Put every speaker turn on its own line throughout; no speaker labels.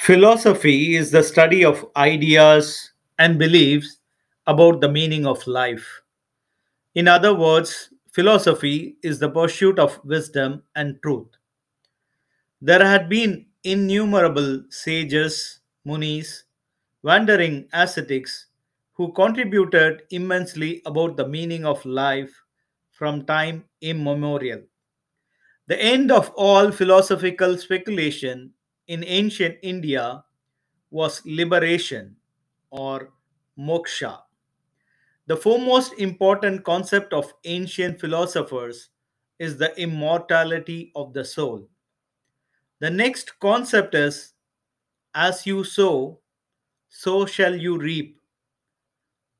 Philosophy is the study of ideas and beliefs about the meaning of life. In other words, philosophy is the pursuit of wisdom and truth. There had been innumerable sages, munis, wandering ascetics who contributed immensely about the meaning of life from time immemorial. The end of all philosophical speculation in ancient India was liberation or moksha. The foremost important concept of ancient philosophers is the immortality of the soul. The next concept is as you sow, so shall you reap.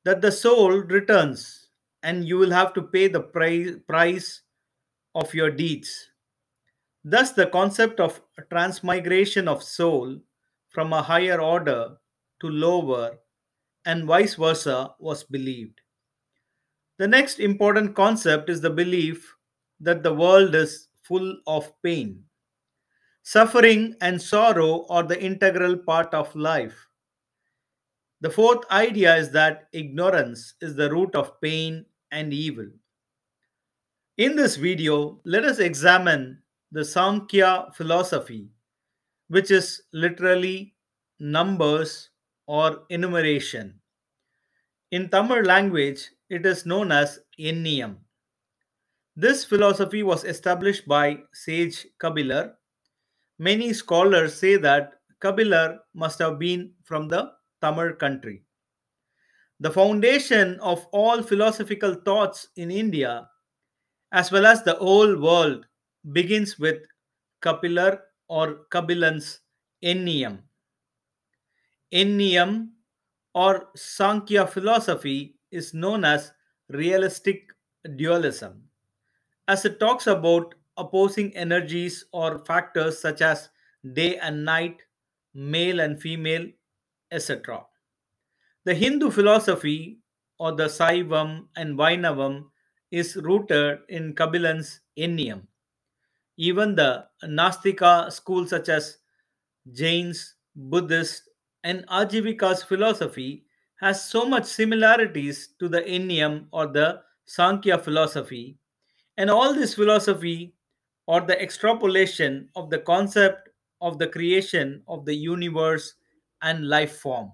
That the soul returns and you will have to pay the price of your deeds. Thus, the concept of transmigration of soul from a higher order to lower and vice versa was believed. The next important concept is the belief that the world is full of pain. Suffering and sorrow are the integral part of life. The fourth idea is that ignorance is the root of pain and evil. In this video, let us examine the Samkhya philosophy, which is literally numbers or enumeration. In Tamil language, it is known as Enniyam. This philosophy was established by sage Kabilar. Many scholars say that Kabilar must have been from the Tamil country. The foundation of all philosophical thoughts in India, as well as the whole world, begins with Kapilar or Kabilan's Ennium. Ennium or Sankhya philosophy is known as realistic dualism, as it talks about opposing energies or factors such as day and night, male and female, etc. The Hindu philosophy or the Saivam and Vainavam is rooted in Kabilan's Ennium. Even the Nastika school, such as Jains, Buddhist, and Ajivika's philosophy, has so much similarities to the Inyam or the Sankhya philosophy. And all this philosophy or the extrapolation of the concept of the creation of the universe and life form.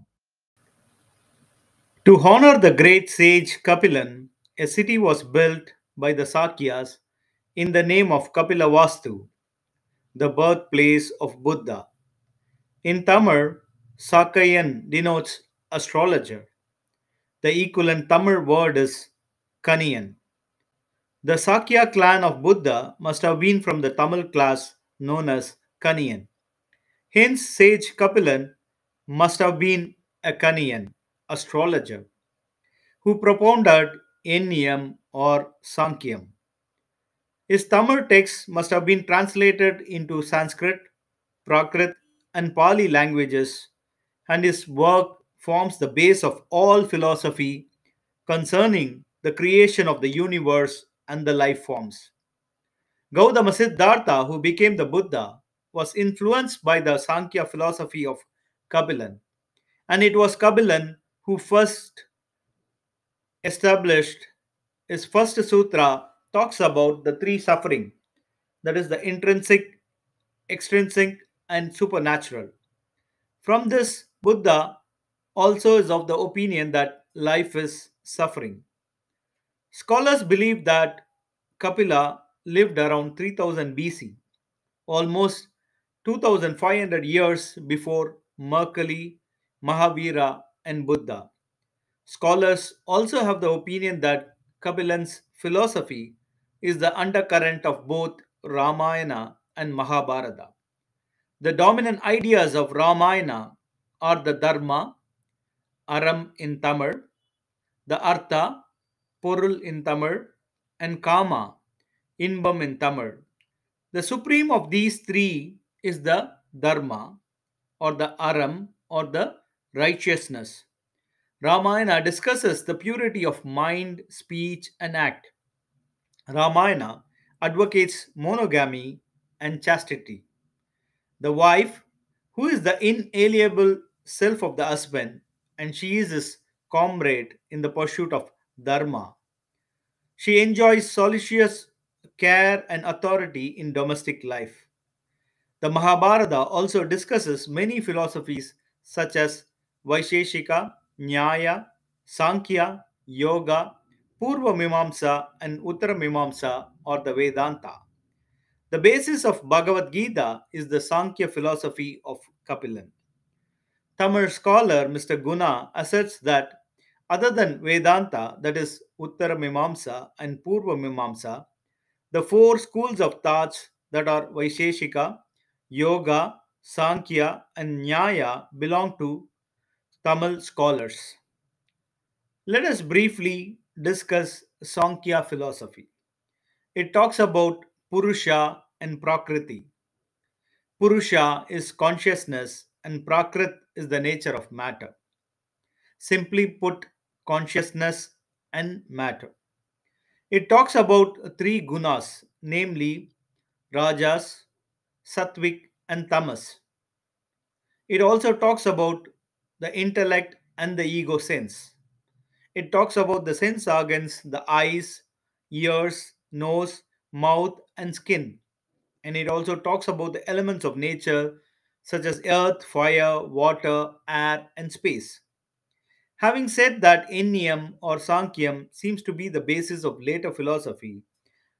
To honor the great sage Kapilan, a city was built by the Sakyas in the name of Kapilavastu, the birthplace of Buddha. In Tamil, Sakayan denotes astrologer. The equivalent Tamil word is Kaniyan. The Sakya clan of Buddha must have been from the Tamil class known as Kaniyan. Hence, sage Kapilan must have been a Kaniyan, astrologer, who propounded Enyam or Sankyam. His Tamil texts must have been translated into Sanskrit, Prakrit, and Pali languages, and his work forms the base of all philosophy concerning the creation of the universe and the life forms. Gautama Siddhartha, who became the Buddha, was influenced by the Sankhya philosophy of Kabilan, and it was Kabilan who first established his first sutra talks about the three suffering that is, the intrinsic, extrinsic, and supernatural. From this, Buddha also is of the opinion that life is suffering. Scholars believe that Kapila lived around 3000 BC, almost 2500 years before Merkali, Mahavira, and Buddha. Scholars also have the opinion that Kapilan's philosophy is the undercurrent of both Ramayana and Mahabharata. The dominant ideas of Ramayana are the Dharma, Aram in Tamil, the Artha, purul in Tamil, and Kama, Inbam in Tamil. The supreme of these three is the Dharma or the Aram or the righteousness. Ramayana discusses the purity of mind, speech, and act. Ramayana advocates monogamy and chastity. The wife, who is the inalienable self of the husband, and she is his comrade in the pursuit of dharma. She enjoys solicitous care and authority in domestic life. The Mahabharata also discusses many philosophies such as Vaisheshika, Nyaya, Sankhya, Yoga, Purva Mimamsa and Uttara Mimamsa or the Vedanta. The basis of Bhagavad Gita is the Sankhya philosophy of Kapilan. Tamil scholar Mr. Guna asserts that other than Vedanta, that is Uttara Mimamsa and Purva Mimamsa, the four schools of thoughts that are Vaisheshika, Yoga, Sankhya, and Nyaya belong to Tamil scholars. Let us briefly discuss Sankhya philosophy. It talks about Purusha and Prakriti. Purusha is consciousness and Prakrit is the nature of matter. Simply put, consciousness and matter. It talks about three gunas, namely Rajas, Sattvic, and Tamas. It also talks about the intellect and the ego sense. It talks about the sense organs, the eyes, ears, nose, mouth, and skin. And it also talks about the elements of nature, such as earth, fire, water, air, and space. Having said that, Ennium or Sankhya seems to be the basis of later philosophy,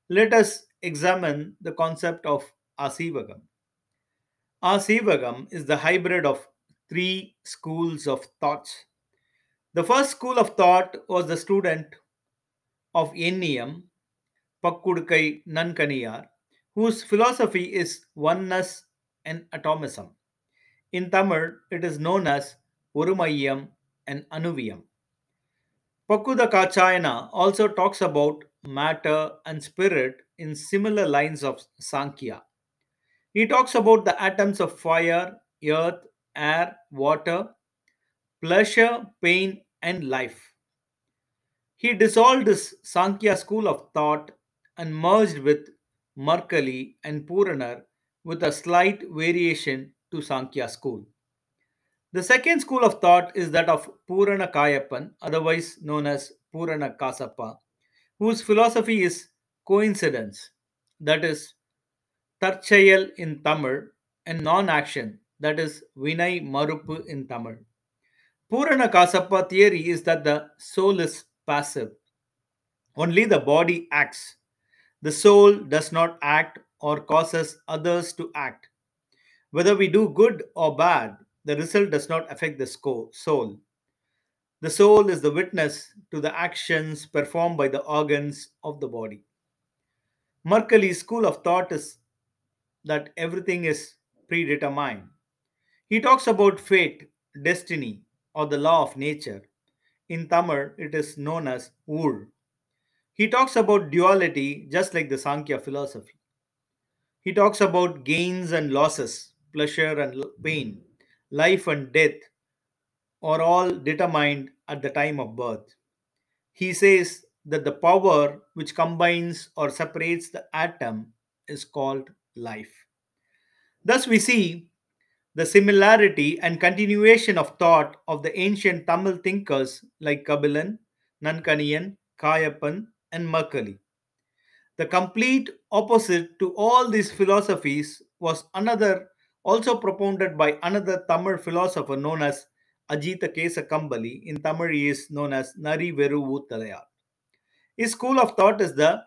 let us examine the concept of Asivagam. Asivagam is the hybrid of three schools of thoughts the first school of thought was the student of NEM, Pakkudukai Nankaniyar, whose philosophy is oneness and atomism. In Tamil, it is known as Urumayam and Anuviyam. Pakudakachayana also talks about matter and spirit in similar lines of Sankhya. He talks about the atoms of fire, earth, air, water, pleasure, pain, and life. He dissolved his Sankhya school of thought and merged with Markali and Puranar with a slight variation to Sankhya school. The second school of thought is that of Purana Kayapan, otherwise known as Purana kasapa, whose philosophy is coincidence, that is, Tarchayal in Tamil, and non action, that is, Vinay Marupu in Tamil. Purana Kasappa theory is that the soul is passive. Only the body acts. The soul does not act or causes others to act. Whether we do good or bad, the result does not affect the soul. The soul is the witness to the actions performed by the organs of the body. Merkeley's school of thought is that everything is predetermined. He talks about fate, destiny, or the law of nature. In Tamil, it is known as Ur. He talks about duality just like the Sankhya philosophy. He talks about gains and losses, pleasure and pain, life and death are all determined at the time of birth. He says that the power which combines or separates the atom is called life. Thus, we see the similarity and continuation of thought of the ancient Tamil thinkers like Kabilan, Nankaniyan, Kayappan, and Merkali. The complete opposite to all these philosophies was another also propounded by another Tamil philosopher known as Ajita Kesa Kambali, in Tamil he is known as Nari Veru Uttalaya. His school of thought is the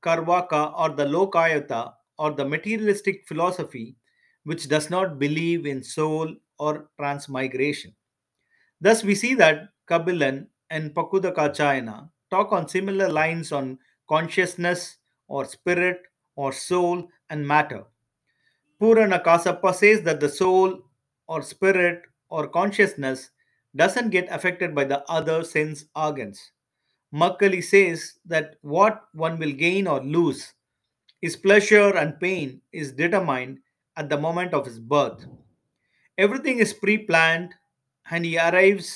Karvaka or the Lokayata or the materialistic philosophy which does not believe in soul or transmigration. Thus, we see that Kabilan and Chayana talk on similar lines on consciousness or spirit or soul and matter. Purana Kasapa says that the soul or spirit or consciousness doesn't get affected by the other sense organs. Makkali says that what one will gain or lose, is pleasure and pain, is determined at the moment of his birth. Everything is pre planned, and he arrives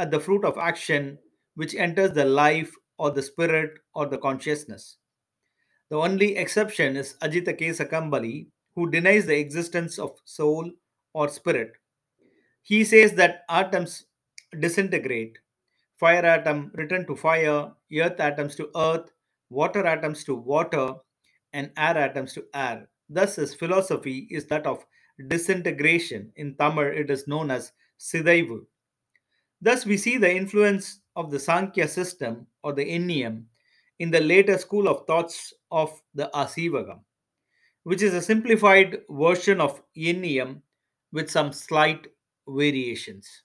at the fruit of action which enters the life or the spirit or the consciousness. The only exception is Ajita K. Sakambali, who denies the existence of soul or spirit. He says that atoms disintegrate, fire atom return to fire, earth atoms to earth, water atoms to water, and air atoms to air. Thus, his philosophy is that of disintegration. In Tamil, it is known as Sidaivu. Thus, we see the influence of the Sankhya system or the Ennium in the later school of thoughts of the Asivagam, which is a simplified version of Ennium with some slight variations.